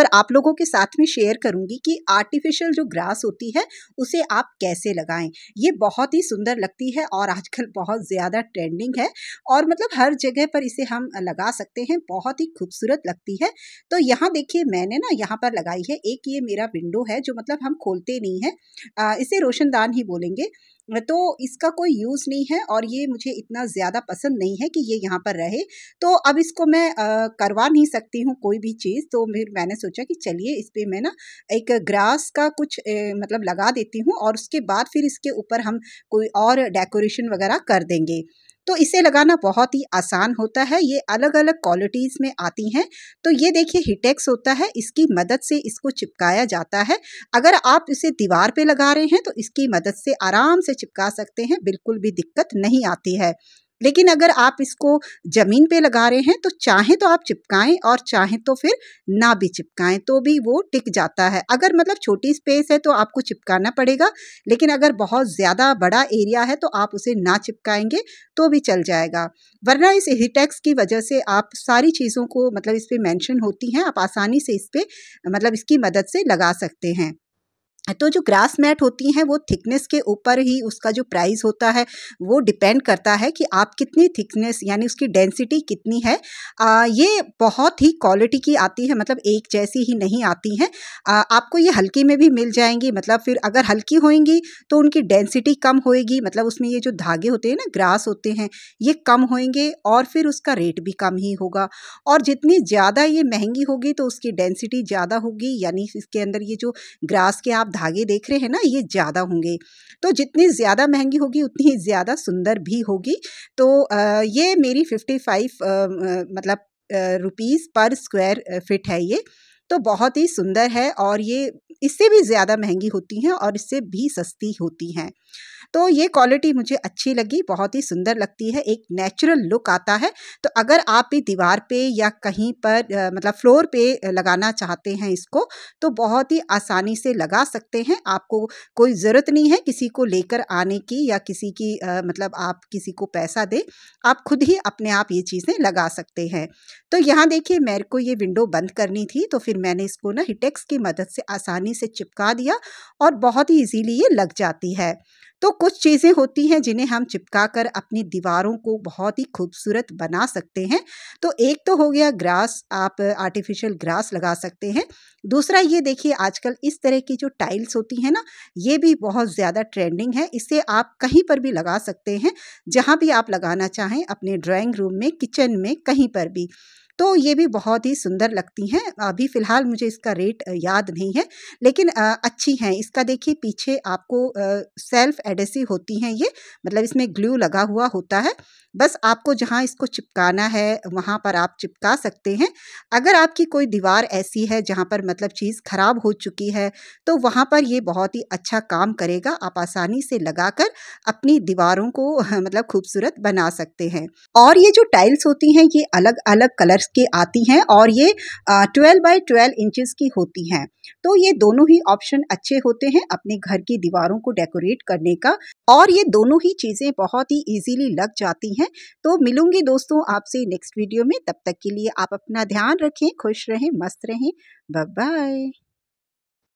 पर आप लोगों के साथ में शेयर करूंगी कि आर्टिफिशियल जो ग्रास होती है उसे आप कैसे लगाएं ये बहुत ही सुंदर लगती है और आजकल बहुत ज़्यादा ट्रेंडिंग है और मतलब हर जगह पर इसे हम लगा सकते हैं बहुत ही खूबसूरत लगती है तो यहाँ देखिए मैंने ना यहाँ पर लगाई है एक ये मेरा विंडो है जो मतलब हम खोलते नहीं हैं इसे रोशनदान ही बोलेंगे तो इसका कोई यूज़ नहीं है और ये मुझे इतना ज़्यादा पसंद नहीं है कि ये यहाँ पर रहे तो अब इसको मैं आ, करवा नहीं सकती हूँ कोई भी चीज़ तो फिर मैंने सोचा कि चलिए इस पर मैं ना एक ग्रास का कुछ ए, मतलब लगा देती हूँ और उसके बाद फिर इसके ऊपर हम कोई और डेकोरेशन वगैरह कर देंगे तो इसे लगाना बहुत ही आसान होता है ये अलग अलग क्वालिटीज़ में आती हैं तो ये देखिए हिटेक्स होता है इसकी मदद से इसको चिपकाया जाता है अगर आप इसे दीवार पे लगा रहे हैं तो इसकी मदद से आराम से चिपका सकते हैं बिल्कुल भी दिक्कत नहीं आती है लेकिन अगर आप इसको ज़मीन पे लगा रहे हैं तो चाहें तो आप चिपकाएं और चाहें तो फिर ना भी चिपकाएं तो भी वो टिक जाता है अगर मतलब छोटी स्पेस है तो आपको चिपकाना पड़ेगा लेकिन अगर बहुत ज़्यादा बड़ा एरिया है तो आप उसे ना चिपकाएंगे तो भी चल जाएगा वरना इस हिटैक्स की वजह से आप सारी चीज़ों को मतलब इस पर मैंशन होती हैं आप आसानी से इस पर मतलब इसकी मदद से लगा सकते हैं तो जो ग्रास मैट होती हैं वो थिकनेस के ऊपर ही उसका जो प्राइस होता है वो डिपेंड करता है कि आप कितनी थिकनेस यानी उसकी डेंसिटी कितनी है आ, ये बहुत ही क्वालिटी की आती है मतलब एक जैसी ही नहीं आती हैं आपको ये हल्की में भी मिल जाएंगी मतलब फिर अगर हल्की होएंगी तो उनकी डेंसिटी कम होएगी मतलब उसमें ये जो धागे होते हैं ना ग्रास होते हैं ये कम होएंगे और फिर उसका रेट भी कम ही होगा और जितनी ज़्यादा ये महंगी होगी तो उसकी डेंसिटी ज़्यादा होगी यानी इसके अंदर ये जो ग्रास के आप धागे देख रहे हैं ना ये ज़्यादा होंगे तो जितनी ज़्यादा महंगी होगी उतनी ज़्यादा सुंदर भी होगी तो ये मेरी फिफ्टी फाइव मतलब रुपीज़ पर स्क्वायर फिट है ये तो बहुत ही सुंदर है और ये इससे भी ज़्यादा महंगी होती हैं और इससे भी सस्ती होती हैं तो ये क्वालिटी मुझे अच्छी लगी बहुत ही सुंदर लगती है एक नेचुरल लुक आता है तो अगर आप भी दीवार पे या कहीं पर मतलब फ्लोर पे लगाना चाहते हैं इसको तो बहुत ही आसानी से लगा सकते हैं आपको कोई ज़रूरत नहीं है किसी को लेकर आने की या किसी की मतलब आप किसी को पैसा दें आप खुद ही अपने आप ये चीज़ें लगा सकते हैं तो यहाँ देखिए मेरे को ये विंडो बंद करनी थी तो फिर मैंने इसको ना हिटेक्स की मदद से आसानी से चिपका दिया और बहुत ही ईजीली ये लग जाती है तो कुछ चीज़ें होती हैं जिन्हें हम चिपका कर अपनी दीवारों को बहुत ही खूबसूरत बना सकते हैं तो एक तो हो गया ग्रास आप आर्टिफिशियल ग्रास लगा सकते हैं दूसरा ये देखिए आजकल इस तरह की जो टाइल्स होती हैं ना ये भी बहुत ज़्यादा ट्रेंडिंग है इसे आप कहीं पर भी लगा सकते हैं जहाँ भी आप लगाना चाहें अपने ड्राइंग रूम में किचन में कहीं पर भी तो ये भी बहुत ही सुंदर लगती हैं अभी फ़िलहाल मुझे इसका रेट याद नहीं है लेकिन अच्छी हैं इसका देखिए पीछे आपको सेल्फ एडेसिव होती हैं ये मतलब इसमें ग्लू लगा हुआ होता है बस आपको जहाँ इसको चिपकाना है वहाँ पर आप चिपका सकते हैं अगर आपकी कोई दीवार ऐसी है जहाँ पर मतलब चीज़ ख़राब हो चुकी है तो वहाँ पर ये बहुत ही अच्छा काम करेगा आप आसानी से लगाकर अपनी दीवारों को मतलब खूबसूरत बना सकते हैं और ये जो टाइल्स होती हैं ये अलग अलग कलर्स की आती हैं और ये ट्वेल्व बाई ट्वेल्व इंचज़ की होती हैं तो ये दोनों ही ऑप्शन अच्छे होते हैं अपने घर की दीवारों को डेकोरेट करने का और ये दोनों ही चीज़ें बहुत ही ईजीली लग जाती हैं तो मिलूंगी दोस्तों आपसे नेक्स्ट वीडियो में तब तक के लिए आप अपना ध्यान रखें खुश रहें मस्त रहें बाय